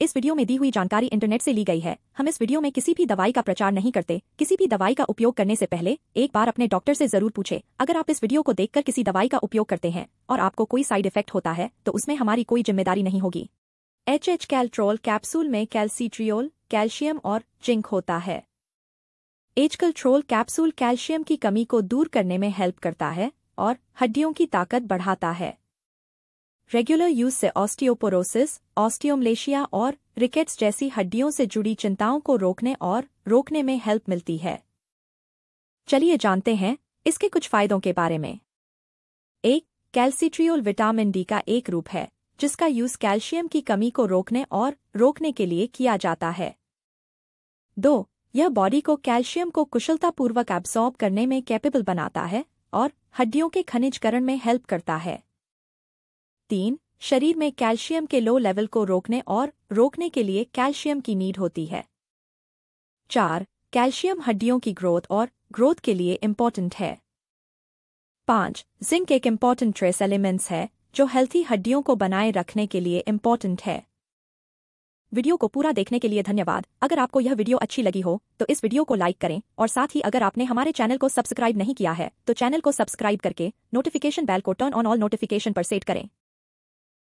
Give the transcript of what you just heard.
इस वीडियो में दी हुई जानकारी इंटरनेट से ली गई है हम इस वीडियो में किसी भी दवाई का प्रचार नहीं करते किसी भी दवाई का उपयोग करने से पहले एक बार अपने डॉक्टर से जरूर पूछे अगर आप इस वीडियो को देखकर किसी दवाई का उपयोग करते हैं और आपको कोई साइड इफेक्ट होता है तो उसमें हमारी कोई जिम्मेदारी नहीं होगी एच एच कैल्ट्रोल कैप्सूल में कैल्सीट्रियोल कैल्शियम और जिंक होता है एच कल्ट्रोल कैप्सूल कैल्शियम की कमी को दूर करने में हेल्प करता है और हड्डियों की ताकत बढ़ाता है रेगुलर यूज से ऑस्टियोपोरोसिस ऑस्टियोमलेशिया और रिकेट्स जैसी हड्डियों से जुड़ी चिंताओं को रोकने और रोकने में हेल्प मिलती है चलिए जानते हैं इसके कुछ फायदों के बारे में एक कैल्सिट्रियोल विटामिन डी का एक रूप है जिसका यूज कैल्शियम की कमी को रोकने और रोकने के लिए किया जाता है दो यह बॉडी को कैल्शियम को कुशलतापूर्वक एब्सॉर्ब करने में कैपेबल बनाता है और हड्डियों के खनिजकरण में हेल्प करता है तीन शरीर में कैल्शियम के लो लेवल को रोकने और रोकने के लिए कैल्शियम की नीड होती है चार कैल्शियम हड्डियों की ग्रोथ और ग्रोथ के लिए इम्पॉर्टेंट है पांच जिंक एक इम्पॉर्टेंट ट्रेस एलिमेंट्स है जो हेल्थी हड्डियों को बनाए रखने के लिए इम्पॉर्टेंट है वीडियो को पूरा देखने के लिए धन्यवाद अगर आपको यह वीडियो अच्छी लगी हो तो इस वीडियो को लाइक करें और साथ ही अगर आपने हमारे चैनल को सब्सक्राइब नहीं किया है तो चैनल को सब्सक्राइब करके नोटिफिकेशन बैल को टर्न ऑन ऑल नोटिफिकेशन पर सेट करें